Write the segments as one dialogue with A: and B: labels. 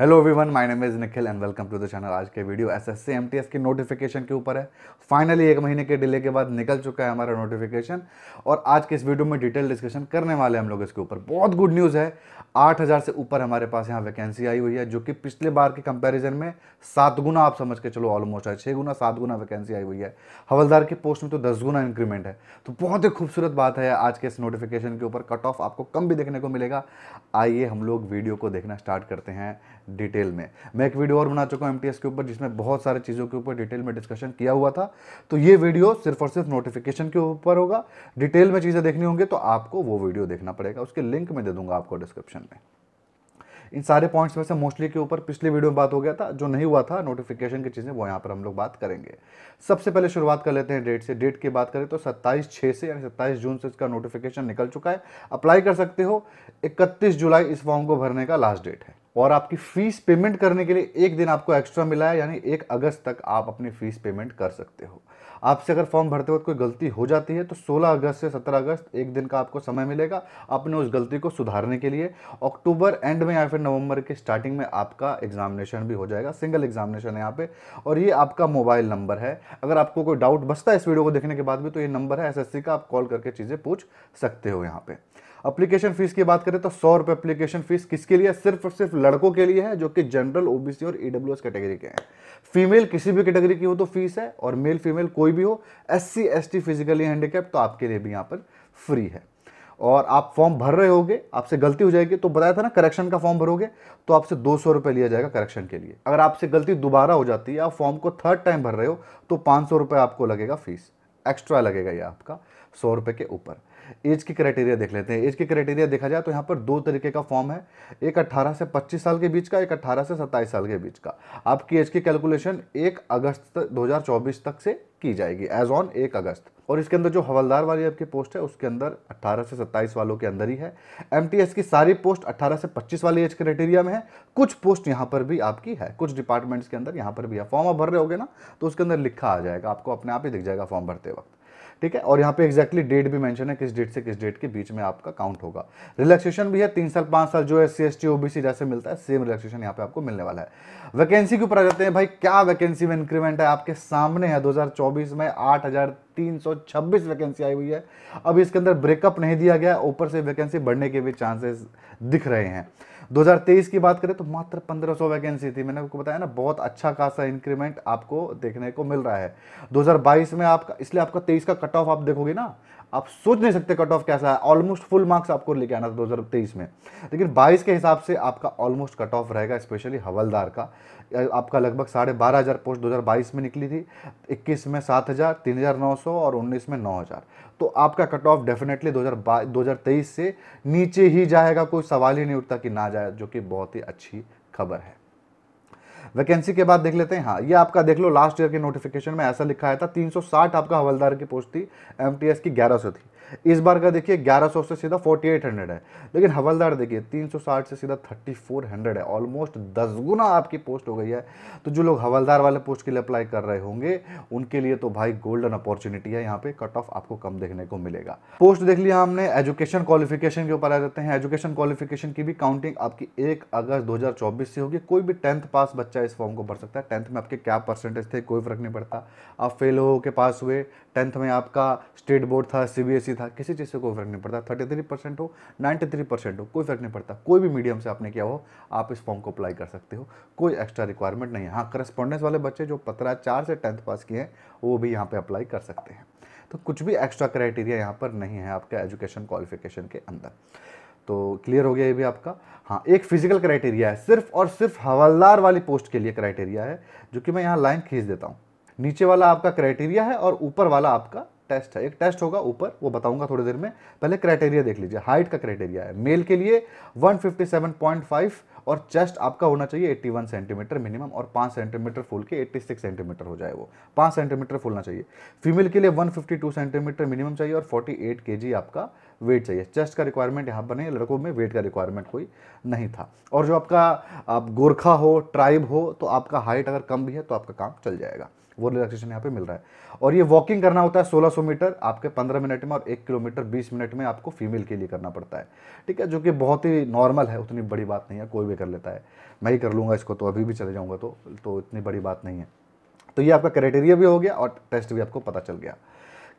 A: hello everyone my name is Nikhil and welcome to the channel आज के video S S की notification के ऊपर है फाइनली एक महीने के डिले के बाद निकल चुका है हमारा नोटिफिकेशन और आज के इस वीडियो में डिटेल डिस्कशन करने वाले हम लोग इसके ऊपर बहुत गुड न्यूज़ है 8000 से ऊपर हमारे पास यहाँ वैकेंसी आई हुई है जो कि पिछले बार के कंपेरिजन में सात गुना आप समझ के चलो ऑलमोस्ट है छः गुना सात गुना वैकेंसी आई हुई है हवलदार की पोस्ट में तो दस गुना इंक्रीमेंट है तो बहुत ही खूबसूरत बात है आज के इस नोटिफिकेशन के ऊपर कट ऑफ आपको कम भी देखने को मिलेगा आइए हम लोग वीडियो को देखना स्टार्ट करते हैं डिटेल में मैं एक वीडियो और बना चुका हूँ एम के ऊपर जिसमें बहुत सारी चीज़ों के ऊपर डिटेल में डिस्कशन किया हुआ था तो ये वीडियो सिर्फ और सिर्फ नोटिफिकेशन के ऊपर होगा डिटेल में चीज़ें देखनी होंगी तो आपको वो वीडियो देखना पड़ेगा उसके लिंक में दे दूंगा आपको डिस्क्रिप्शन में इन सारे पॉइंट्स में से मोस्टली के ऊपर पिछले वीडियो में बात हो गया था जो नहीं हुआ था नोटिफिकेशन की चीज़ें वो यहाँ पर हम लोग बात करेंगे सबसे पहले शुरुआत कर लेते हैं डेट से डेट की बात करें तो 27 छः से यानी 27 जून से इसका नोटिफिकेशन निकल चुका है अप्लाई कर सकते हो 31 जुलाई इस फॉर्म को भरने का लास्ट डेट है और आपकी फ़ीस पेमेंट करने के लिए एक दिन आपको एक्स्ट्रा मिला है यानी एक अगस्त तक आप अपनी फ़ीस पेमेंट कर सकते हो आपसे अगर फॉर्म भरते वक्त कोई गलती हो जाती है तो 16 अगस्त से 17 अगस्त एक दिन का आपको समय मिलेगा अपने उस गलती को सुधारने के लिए अक्टूबर एंड में या फिर नवंबर के स्टार्टिंग में आपका एग्जामिनेशन भी हो जाएगा सिंगल एग्जामिनेशन है यहाँ पे और ये आपका मोबाइल नंबर है अगर आपको कोई डाउट बचता है इस वीडियो को देखने के बाद भी तो ये नंबर है एस का आप कॉल करके चीज़ें पूछ सकते हो यहाँ पर अप्लीकेशन फीस की बात करें तो सौ रुपये अप्लीकेशन फीस किसके लिए सिर्फ और सिर्फ लड़कों के लिए है जो कि जनरल ओबीसी और ईडब्ल्यू e कैटेगरी के हैं फीमेल किसी भी कैटेगरी की हो तो फीस है और मेल फीमेल कोई भी हो S C S T physically handicap तो आपके लिए भी यहाँ पर फ्री है और आप फॉर्म भर रहे होगे आपसे गलती हो जाएगी तो बताया था ना करेक्शन का फॉर्म भरोगे तो आपसे दो सौ रुपये लिया जाएगा करेक्शन के लिए अगर आपसे गलती दोबारा हो जाती है आप फॉर्म को थर्ड टाइम भर रहे हो तो पाँच सौ रुपये आपको लगेगा फीस एक्स्ट्रा लगेगा ये आपका सौ रुपये के ऊपर एज की क्राइटेरिया देख लेते हैं एज की क्राइटेरिया देखा जाए तो यहाँ पर दो तरीके का फॉर्म है एक 18 से 25 साल के बीच का एक 18 से 27 साल के बीच का आपकी एज की कैलकुलेशन एक अगस्त 2024 तक से की जाएगी एज ऑन एक अगस्त और इसके अंदर जो हवलदार वाली आपकी पोस्ट है उसके अंदर 18 से 27 वालों के अंदर ही है एम की सारी पोस्ट 18 से 25 वाली एज क्राइटेरिया में है कुछ पोस्ट यहाँ पर भी आपकी है कुछ डिपार्टमेंट्स के अंदर यहाँ पर भी है फॉर्म आप भर रहे होगे ना तो उसके अंदर लिखा आ जाएगा आपको अपने आप ही दिख जाएगा फॉर्म भरते वक्त ठीक है और यहाँ पे एक्जैक्टली डेट भी मेंशन है किस डेट से किस डेट के बीच में आपका काउंट होगा रिलैक्सेशन भी है तीन साल पांच साल जो है सी एस जैसे मिलता है सेम रिलैक्सेशन यहाँ पे आपको मिलने वाला है वैकेंसी के ऊपर आ जाते हैं भाई क्या वैकेंसी में इंक्रीमेंट है आपके सामने है दो में आठ 326 वैकेंसी आई हुई है अब इसके अंदर ब्रेकअप नहीं दिया गया ऊपर से वैकेंसी बढ़ने के भी चांसेस दिख रहे हैं 2023 की बात करें तो मात्र 1500 वैकेंसी थी मैंने आपको बताया ना बहुत अच्छा खासा इंक्रीमेंट आपको देखने को मिल रहा है 2022 में आपका इसलिए आपका 23 का कट ऑफ आप देखोगे ना आप सोच नहीं सकते कट ऑफ कैसा है ऑलमोस्ट फुल मार्क्स आपको लेके आना था 2023 में लेकिन 22 के हिसाब से आपका ऑलमोस्ट कट ऑफ रहेगा स्पेशली हवलदार का आपका लगभग साढ़े बारह हज़ार पोस्ट 2022 में निकली थी 21 में सात हज़ार तीन हज़ार नौ सौ और 19 में नौ हज़ार तो आपका कट ऑफ डेफिनेटली 2023 से नीचे ही जाएगा कोई सवाल ही नहीं उठता कि ना जाए जो कि बहुत ही अच्छी खबर है वैकेंसी के बाद देख लेते हैं हाँ ये आपका देख लो लास्ट ईयर के नोटिफिकेशन में ऐसा लिखा आया था 360 आपका हवलदार की पोस्ट थी एम की 1100 थी इस बार का देखिए 1100 से सीधा 4800 है लेकिन हवलदार देखिए 360 से सीधा 3400 है ऑलमोस्ट दस गुना आपकी पोस्ट हो गई है तो जो लोग हवलदार वाले पोस्ट के लिए अप्लाई कर रहे होंगे उनके लिए तो भाई गोल्डन अपॉर्चुनिटी है यहाँ पे कट ऑफ आपको कम देखने को मिलेगा पोस्ट देख लिया हमने एजुकेशन क्वालिफिकेशन के ऊपर आ जाते हैं एजुकेशन क्वालिफिकेशन की भी काउंटिंग आपकी एक अगस्त दो से होगी कोई भी टेंथ पास बच्चा इस फॉर्म को भर सकता है टेंथ में आपके क्या परसेंटेज थे कोई फर्क नहीं पड़ता आप फेल हो के पास हुए टेंथ में आपका स्टेट बोर्ड था सीबीएसई e था किसी चीज़ से कोई फर्क नहीं पड़ता थर्टी थ्री परसेंट हो नाइन्टी थ्री परसेंट हो कोई फर्क नहीं पड़ता कोई भी मीडियम से आपने किया हो आप इस फॉर्म को अप्लाई कर सकते हो कोई एक्स्ट्रा रिक्वायरमेंट नहीं है हाँ करस्पॉन्डेंस वाले बच्चे जो पत्रा चार से टेंथ पास किए हैं वो भी यहाँ पर अप्लाई कर सकते हैं तो कुछ भी एक्स्ट्रा क्राइटेरिया यहाँ पर नहीं है आपके एजुकेशन क्वालिफिकेशन के अंदर तो क्लियर हो गया ये भी आपका हाँ एक फिजिकल क्राइटेरिया है सिर्फ और सिर्फ हवालदार वाली पोस्ट के लिए क्राइटेरिया है जो कि मैं यहाँ लाइन खींच देता हूँ नीचे वाला आपका क्राइटेरिया है और ऊपर वाला आपका टेस्ट है एक टेस्ट होगा ऊपर वो बताऊंगा थोड़ी देर में पहले क्राइटेरिया देख लीजिए हाइट का क्राइटेरिया है मेल के लिए 157.5 और चेस्ट आपका होना चाहिए 81 सेंटीमीटर मिनिमम और 5 सेंटीमीटर फूल के 86 सेंटीमीटर हो जाए वो 5 सेंटीमीटर फूलना चाहिए फीमेल के लिए 152 सेंटीमीटर मिनिमम चाहिए और 48 एट आपका वेट चाहिए चेस्ट का रिक्वायरमेंट यहाँ पर नहीं लड़कों में वेट का रिक्वायरमेंट कोई नहीं था और जो आपका आप गोरखा हो ट्राइब हो तो आपका हाइट अगर कम भी है तो आपका काम चल जाएगा वो रिलैक्सेशन यहाँ पे मिल रहा है और ये वॉकिंग करना होता है 1600 मीटर आपके 15 मिनट में और एक किलोमीटर 20 मिनट में आपको फीमेल के लिए करना पड़ता है ठीक है जो कि बहुत ही नॉर्मल है उतनी बड़ी बात नहीं है कोई भी कर लेता है मैं ही कर लूँगा इसको तो अभी भी चले जाऊँगा तो, तो इतनी बड़ी बात नहीं है तो ये आपका क्राइटेरिया भी हो गया और टेस्ट भी आपको पता चल गया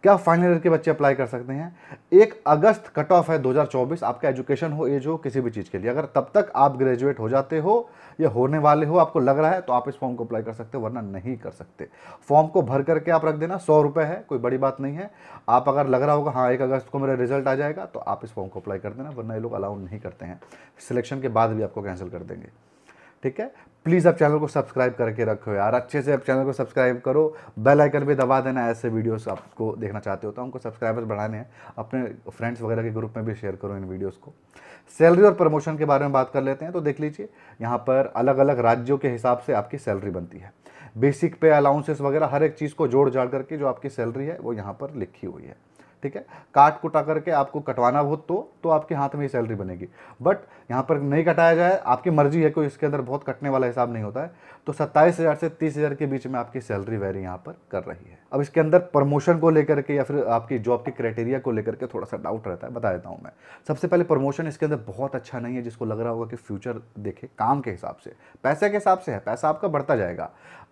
A: क्या फाइनल ईयर के बच्चे अप्लाई कर सकते हैं एक अगस्त कट ऑफ है 2024 आपका एजुकेशन हो एज हो किसी भी चीज़ के लिए अगर तब तक आप ग्रेजुएट हो जाते हो या होने वाले हो आपको लग रहा है तो आप इस फॉर्म को अप्लाई कर सकते हो वरना नहीं कर सकते फॉर्म को भर करके आप रख देना सौ रुपये है कोई बड़ी बात नहीं है आप अगर लग रहा होगा हाँ एक अगस्त को मेरा रिजल्ट आ जाएगा तो आप इस फॉर्म को अप्लाई कर देना वरना ये लोग अलाउ नहीं करते हैं सिलेक्शन के बाद भी आपको कैंसिल कर देंगे ठीक है प्लीज़ आप चैनल को सब्सक्राइब करके रखो यार अच्छे से आप चैनल को सब्सक्राइब करो बेल आइकन भी दबा देना ऐसे वीडियोस आपको देखना चाहते हो तो हमको सब्सक्राइबर्स बढ़ाने हैं अपने फ्रेंड्स वगैरह के ग्रुप में भी शेयर करो इन वीडियोस को सैलरी और प्रमोशन के बारे में बात कर लेते हैं तो देख लीजिए यहाँ पर अलग अलग राज्यों के हिसाब से आपकी सैलरी बनती है बेसिक पे अलाउंसेस वगैरह हर एक चीज़ को जोड़ जाड़ करके जो आपकी सैलरी है वो यहाँ पर लिखी हुई है ठीक है काट कुटा करके आपको कटवाना हो तो तो आपके हाथ में ही सैलरी बनेगी बट यहाँ पर नहीं कटाया जाए आपकी मर्जी है कोई इसके अंदर बहुत कटने वाला हिसाब नहीं होता है तो सत्ताईस हज़ार से तीस हज़ार के बीच में आपकी सैलरी वेरी यहाँ पर कर रही है अब इसके अंदर प्रमोशन को लेकर के या फिर आपकी जॉब के क्राइटेरिया को लेकर के थोड़ा सा डाउट रहता है बता देता हूँ मैं सबसे पहले प्रमोशन इसके अंदर बहुत अच्छा नहीं है जिसको लग रहा होगा कि फ्यूचर देखे काम के हिसाब से पैसे के हिसाब से है पैसा आपका बढ़ता जाएगा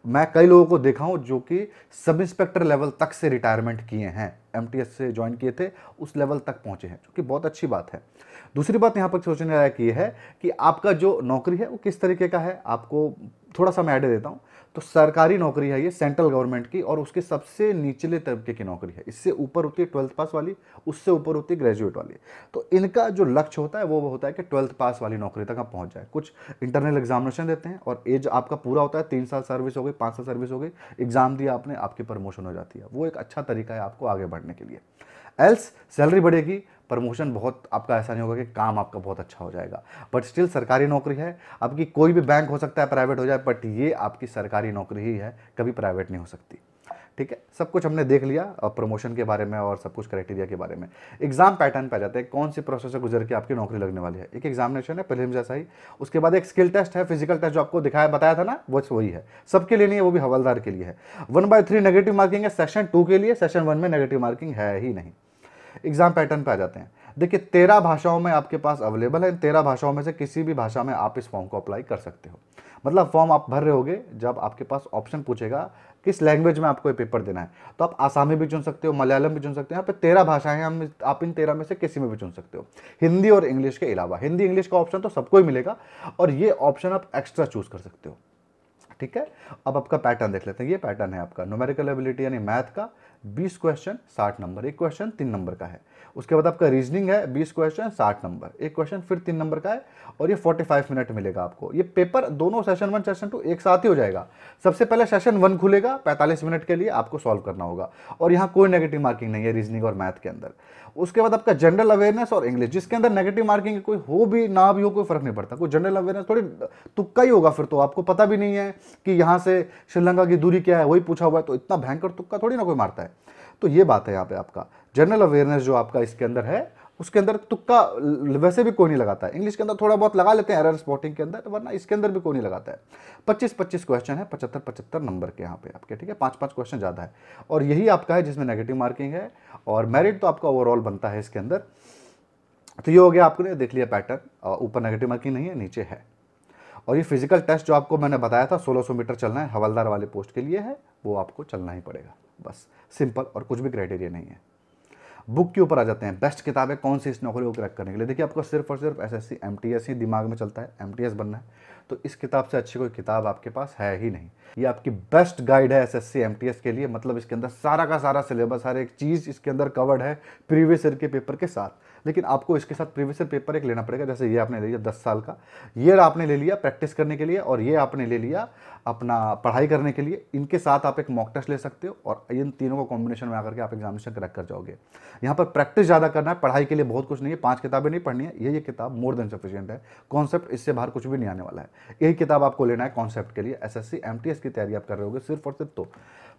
A: मैं कई लोगों को देखा हूँ जो कि सब इंस्पेक्टर लेवल तक से रिटायरमेंट किए हैं एम से ज्वाइन किए थे उस लेवल तक पहुंचे हैं जो कि बहुत अच्छी बात है दूसरी बात यहाँ पर सोचने लायक ये है कि आपका जो नौकरी है वो किस तरीके का है आपको थोड़ा सा मैं ऐड देता हूँ तो सरकारी नौकरी है ये सेंट्रल गवर्नमेंट की और उसके सबसे निचले तबके की नौकरी है इससे ऊपर होती है ट्वेल्थ पास वाली उससे ऊपर होती है ग्रेजुएट वाली तो इनका जो लक्ष्य होता है वो होता है कि ट्वेल्थ पास वाली नौकरी तक आप पहुंच जाए कुछ इंटरनल एग्जामिनेशन देते हैं और एज आपका पूरा होता है तीन साल सर्विस हो गई पाँच साल सर्विस हो गई एग्जाम दिया आपने आपकी प्रमोशन हो जाती है वो एक अच्छा तरीका है आपको आगे बढ़ने के लिए एल्स सैलरी बढ़ेगी प्रमोशन बहुत आपका ऐसा नहीं होगा कि काम आपका बहुत अच्छा हो जाएगा बट स्टिल सरकारी नौकरी है आपकी कोई भी बैंक हो सकता है प्राइवेट हो जाए बट ये आपकी सरकारी नौकरी ही है कभी प्राइवेट नहीं हो सकती ठीक है सब कुछ हमने देख लिया और प्रमोशन के बारे में और सब कुछ क्राइटेरिया के बारे में एग्जाम पैटर्न पे जाते हैं कौन सी प्रोसेस से गुजर के आपकी नौकरी लगने वाली है एक एग्जामिनेशन है पहले जैसा ही उसके बाद एक स्किल टेस्ट है फिजिकल टेस्ट जो आपको दिखाया बताया था ना वो वही है सबके लिए नहीं है वो भी हवलदार के लिए है one by three negative marking है सेशन टू के लिए सेशन वन में नेगेटिव मार्किंग है ही नहीं एग्ज़ाम पैटर्न पे आ जाते हैं देखिए तेरह भाषाओं में आपके पास अवेलेबल है तेरह भाषाओं में से किसी भी भाषा में आप इस फॉर्म को अप्लाई कर सकते हो मतलब फॉर्म आप भर रहे होगे जब आपके पास ऑप्शन पूछेगा किस लैंग्वेज में आपको ये पेपर देना है तो आप आसामी भी चुन सकते हो मलयालम भी चुन सकते हो यहाँ पे तेरह भाषाएं हम आप इन तेरह में से किसी में भी चुन सकते हो हिंदी और इंग्लिश के अलावा हिंदी इंग्लिश का ऑप्शन तो सबको ही मिलेगा और ये ऑप्शन आप एक्स्ट्रा चूज कर सकते हो ठीक है अब आपका पैटर्न देख लेते हैं ये पैटर्न है आपका न्यूमेरिकल एबिलिटी यानी मैथ का बीस क्वेश्चन साठ नंबर एक क्वेश्चन तीन नंबर का है उसके बाद आपका रीजनिंग है बीस क्वेश्चन साठ नंबर एक क्वेश्चन फिर तीन नंबर का है और ये फोर्टी फाइव मिनट मिलेगा आपको ये पेपर दोनों सेशन वन सेशन टू एक साथ ही हो जाएगा सबसे पहले सेशन वन खुलेगा पैंतालीस मिनट के लिए आपको सॉल्व करना होगा और यहाँ कोई नेगेटिव मार्किंग नहीं है रीजनिंग और मैथ के अंदर उसके बाद आपका जनरल अवेयरनेस और इंग्लिश जिसके अंदर नेगेटिव मार्किंग कोई हो भी ना भी हो कोई फर्क नहीं पड़ता कोई जनरल अवेयरनेस थोड़ी तुक्का ही होगा फिर तो आपको पता भी नहीं है कि यहाँ से श्रीलंका की दूरी क्या है वही पूछा हुआ है तो इतना भयंकर तुक्का थोड़ी ना कोई मारता है तो ये बात है यहाँ पे आपका जनरल अवेयरनेस जो आपका इसके अंदर है उसके अंदर तुक्का वैसे भी कोई नहीं लगाता है इंग्लिश के अंदर थोड़ा बहुत लगा लेते हैं एरर स्पॉटिंग के अंदर वरना इसके अंदर भी कोई नहीं लगाता है पच्चीस पच्चीस क्वेश्चन है पचहत्तर पचहत्तर नंबर के यहाँ पे आपके ठीक है पाँच पाँच क्वेश्चन ज़्यादा है और यही आपका है जिसमें नेगेटिव मार्किंग है और मेरिट तो आपका ओवरऑल बनता है इसके अंदर तो ये हो गया आपको देख लिया पैटर्न ऊपर नेगेटिव मार्किंग नहीं है नीचे है और ये फिजिकल टेस्ट जो आपको मैंने बताया था सोलह मीटर चलना है हवलदार वाले पोस्ट के लिए है वो आपको चलना ही पड़ेगा बस सिंपल और कुछ भी क्राइटेरिया नहीं है बुक के ऊपर आ जाते हैं बेस्ट किताब है कौन सी इस नौकरी को क्रैक करने के लिए देखिए आपको सिर्फ और सिर्फ एस एस ही दिमाग में चलता है एम बनना है तो इस किताब से अच्छी कोई किताब आपके पास है ही नहीं ये आपकी बेस्ट गाइड है एस एस के लिए मतलब इसके अंदर सारा का सारा सिलेबस हर एक चीज़ इसके अंदर कवर्ड है प्रीवियस ईयर के पेपर के साथ लेकिन आपको इसके साथ प्रीवियस पेपर एक लेना पड़ेगा जैसे ये आपने ले लिया दस साल का ये आपने ले लिया प्रैक्टिस करने के लिए और ये आपने ले लिया अपना पढ़ाई करने के लिए इनके साथ आप एक मॉक टेस्ट ले सकते हो और इन तीनों को कॉम्बिनेशन में आकर के आप एग्जामिनेशन क्रैक कर जाओगे यहाँ पर प्रैक्टिस ज़्यादा करना है पढ़ाई के लिए बहुत कुछ नहीं है पाँच किताबें नहीं पढ़नी है ये ये किताब मोर देन सफिशियंट है कॉन्सेप्ट इससे बाहर कुछ भी नहीं आने वाला है यही किताब आपको लेना है कॉन्सेप्ट के लिए एस एस की तैयारी आप कर रहे हो सिर्फ और सिर्फ तो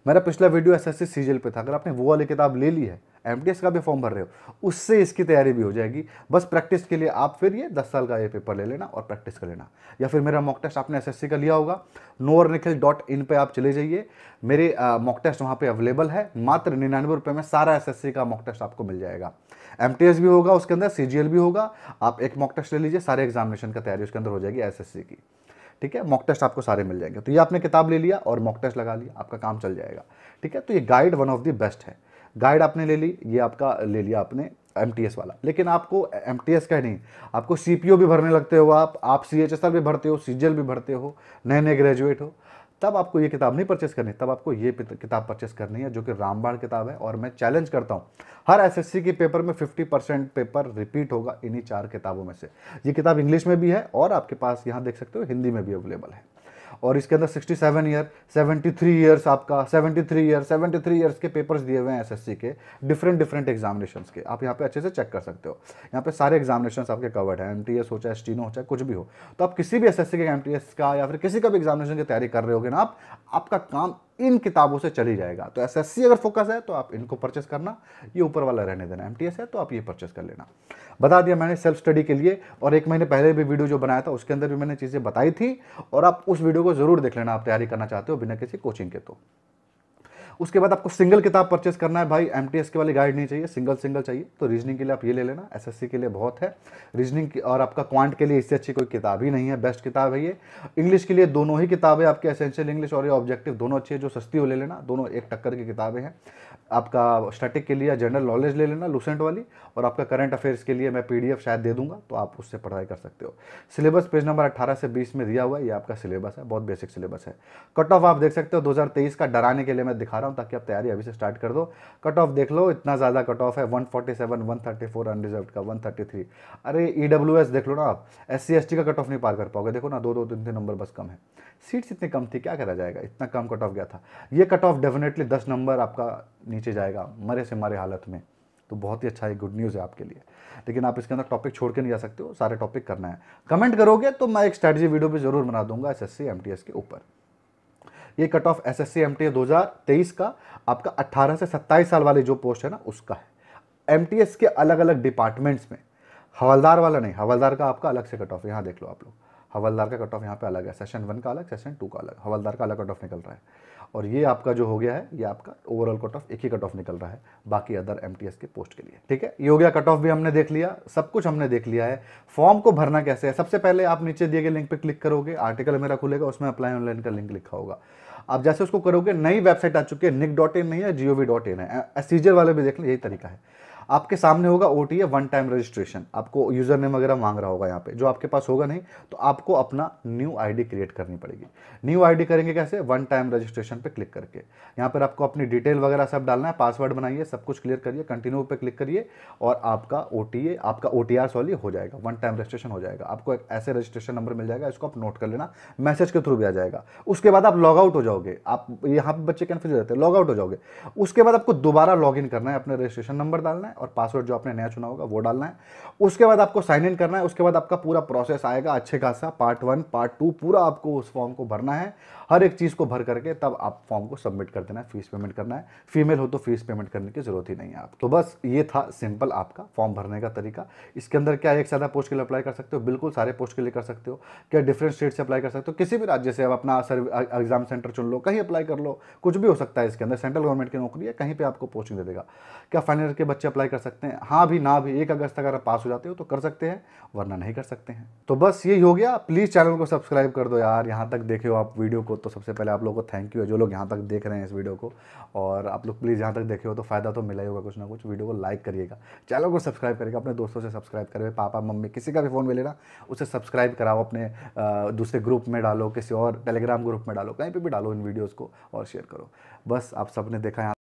A: मेरा पिछला वीडियो एस सीजीएल पे था अगर आपने वो वाली किताब ले ली है एम का भी फॉर्म भर रहे हो उससे इसकी तैयारी भी भी हो जाएगी बस प्रैक्टिस के लिए आप फिर ये दस साल का ये पेपर ले लेना और प्रैक्टिस कर लेना या फिर मेरा मॉक टेस्ट आपने एसएससी का लिया होगा नोअर निखिल डॉट इन पर आप चले जाइए मेरे मॉक टेस्ट वहाँ पर अवेलेबल है मात्र निन्यानवे रुपये में सारा एस का मॉक टेस्ट आपको मिल जाएगा एम भी होगा उसके अंदर सी भी होगा आप एक मॉक टेस्ट ले लीजिए सारे एग्जामिनेशन का तैयारी उसके अंदर हो जाएगी एस की ठीक है मॉक टेस्ट आपको सारे मिल जाएंगे तो ये आपने किताब ले लिया और मॉक टेस्ट लगा लिया आपका काम चल जाएगा ठीक है तो ये guide one of the best है गाइड आपने ले ली ये आपका ले लिया आपने एम वाला लेकिन आपको एम का ही नहीं आपको सी भी भरने लगते हो आप आप सी भी भरते हो सी भी भरते हो नए नए ग्रेजुएट हो तब आपको ये किताब नहीं परचेस करनी तब आपको ये किताब परचेस करनी है जो कि रामबाण किताब है और मैं चैलेंज करता हूँ हर एसएससी के पेपर में 50 परसेंट पेपर रिपीट होगा इन्हीं चार किताबों में से ये किताब इंग्लिश में भी है और आपके पास यहाँ देख सकते हो हिंदी में भी अवेलेबल है और इसके अंदर 67 ईयर सेवेंटी थ्री ईयर्स आपका 73 ईयर सेवेंटी थ्री ईयर्स के पेपर्स दिए हुए हैं एसएससी के डिफरेंट डिफरेंट एग्जामिनेशन के आप यहाँ पे अच्छे से चेक कर सकते हो यहाँ पे सारे एग्जामिनेशन आपके कवर्ड हैं एम हो चाहे एस्टीनो हो चाहे कुछ भी हो तो आप किसी भी एस के एम का या फिर किसी का भी एग्जामिनेशन की तैयारी कर रहे हो ना आप आपका काम इन किताबों से चली जाएगा तो एस अगर फोकस है तो आप इनको परचेस करना ये ऊपर वाला रहने देना एम है तो आप ये परचेस कर लेना बता दिया मैंने सेल्फ स्टडी के लिए और एक महीने पहले भी वीडियो जो बनाया था उसके अंदर भी मैंने चीज़ें बताई थी और आप उस वीडियो को ज़रूर देख लेना आप तैयारी करना चाहते हो बिना किसी कोचिंग के तो उसके बाद आपको सिंगल किताब परचेस करना है भाई एम के वाली गाइड नहीं चाहिए सिंगल सिंगल चाहिए तो रीजनिंग के लिए आप ये ले लेना एस के लिए बहुत है रीजनिंग और आपका क्वांट के लिए इससे अच्छी कोई किताब ही नहीं है बेस्ट किताब है ये इंग्लिश के लिए दोनों ही किताबें आपके एसेंशियल इंग्लिश और ये ऑब्जेक्टिव दोनों अच्छी है जो सस्ती हो ले लेना दोनों एक टक्कर की किताबें हैं आपका स्टैटिक के लिए जनरल नॉलेज ले लेना लूसेंट वाली और आपका करंट अफेयर्स के लिए मैं पीडीएफ शायद दे दूंगा तो आप उससे पढ़ाई कर सकते हो सिलेबस पेज नंबर 18 से 20 में दिया हुआ है ये आपका सिलेबस है बहुत बेसिक सिलेबस है कट ऑफ आप देख सकते हो 2023 का डराने के लिए मैं दिखा रहा हूँ ताकि आप तैयारी अभी से स्टार्ट कर दो कट ऑफ देख लो इतना ज़्यादा कट ऑफ है वन फोर्टी सेवन का वन अरे ई e देख लो ना आप एस सी का कट ऑफ नहीं पार कर पाओगे देखो ना दो दो तीन तीन नंबर बस कम है सीट्स इतने कम थी क्या करा जाएगा इतना कम कट ऑफ गया था ये कट ऑफ डेफिनेटली दस नंबर आपका नीचे जाएगा मरे से मारे हालत में तो बहुत ही अच्छा एक गुड न्यूज़ है आपके लिए लेकिन आप इसके अंदर टॉपिक छोड़ के नहीं जा सकते हो सारे टॉपिक करना है कमेंट करोगे तो मैं एक स्ट्रैटेजी वीडियो भी जरूर बना दूंगा एस एस के ऊपर ये cut off S S C M का आपका 18 से 27 साल वाली जो पोस्ट है ना उसका है एम के अलग अलग डिपार्टमेंट्स में हवलदार वाला नहीं हवलदार का आपका अलग से कट ऑफ यहाँ देख लो आप लोग हवलदार का कट ऑफ यहाँ पे अलग है सेशन वन का अलग सेशन टू का अलग हवलदार का अलग कट ऑफ निकल रहा है और ये आपका जो हो गया है ये आपका ओवरऑल कट ऑफ एक ही कट ऑफ निकल रहा है बाकी अदर एम के पोस्ट के लिए ठीक है ये हो गया कट ऑफ भी हमने देख लिया सब कुछ हमने देख लिया है फॉर्म को भरना कैसे है सबसे पहले आप नीचे दिए गए लिंक पर क्लिक करोगे आर्टिकल मेरा खुलेगा उसमें अप्लाई ऑनलाइन का लिंक लिखा होगा आप जैसे उसको करोगे नई वेबसाइट आ चुकी है निक डॉट इन नहीं है जियो वी डॉट इन है सीजर वाले भी देख लें यही तरीका है आपके सामने होगा O T one time registration आपको यूज़र नेम वगैरह मांग रहा होगा यहाँ पे जो आपके पास होगा नहीं तो आपको अपना न्यू आईडी क्रिएट करनी पड़ेगी न्यू आईडी करेंगे कैसे वन टाइम रजिस्ट्रेशन पे क्लिक करके यहाँ पर आपको अपनी डिटेल वगैरह सब डालना है पासवर्ड बनाइए सब कुछ क्लियर करिए कंटिन्यू पर क्लिक करिए और आपका ओ आपका ओ सॉरी हो जाएगा वन टाइम रजिस्ट्रेशन हो जाएगा आपको एक ऐसे रजिस्ट्रेशन नंबर मिल जाएगा इसको आप नोट कर लेना मैसेज के थ्रू भी आ जाएगा उसके बाद आप लॉग आउट हो जाओगे आप यहाँ पर बच्चे कन्फ्यूज हो जाते हैं लॉग आउट हो जाओगे उसके बाद आपको दोबारा लॉग करना है अपने रजिस्ट्रेशन नंबर डालना है और पासवर्ड जो आपने नया चुना होगा वो डालना है उसके बाद आपको साइन इन करना है उसके बाद आपका पूरा प्रोसेस आएगा अच्छे खासा पार्ट वन पार्ट टू पूरा आपको उस फॉर्म को भरना है हर एक चीज़ को भर करके तब आप फॉर्म को सबमिट कर देना है फीस पेमेंट करना है फीमेल हो तो फीस पेमेंट करने की ज़रूरत ही नहीं है आप तो बस ये था सिंपल आपका फॉर्म भरने का तरीका इसके अंदर क्या एक सादा पोस्ट के लिए अप्लाई कर सकते हो बिल्कुल सारे पोस्ट के लिए कर सकते हो क्या डिफरेंट स्टेट से अप्लाई कर सकते हो किसी भी राज्य से आप अपना एग्जाम सेंटर चुन लो कहीं अप्लाई कर लो कुछ भी हो सकता है इसके अंदर सेंट्रल गवर्नमेंट की नौकरी है कहीं पर आपको पोस्टिंग दे देगा क्या फाइनल के बच्चे अप्लाई कर सकते हैं हाँ भी ना भी एक अगस्त अगर पास हो जाते हो तो कर सकते हैं वरना नहीं कर सकते हैं तो बस यही हो गया प्लीज़ चैनल को सब्सक्राइब कर दो यार यहाँ तक देखे हो आप वीडियो को तो सबसे पहले आप लोगों को थैंक यू है जो लोग यहाँ तक देख रहे हैं इस वीडियो को और आप लोग प्लीज़ यहाँ तक देखे हो तो फ़ायदा तो मिला ही होगा कुछ ना कुछ वीडियो को लाइक करिएगा चैनल को सब्सक्राइब करिएगा अपने दोस्तों से सब्सक्राइब करिए पापा मम्मी किसी का भी फ़ोन मिलेगा उसे सब्सक्राइब कराओ अपने दूसरे ग्रुप में डालो किसी और टेलीग्राम ग्रुप में डालो कहीं पर भी डालो इन वीडियोज़ को और शेयर करो बस आप सबने देखा यहाँ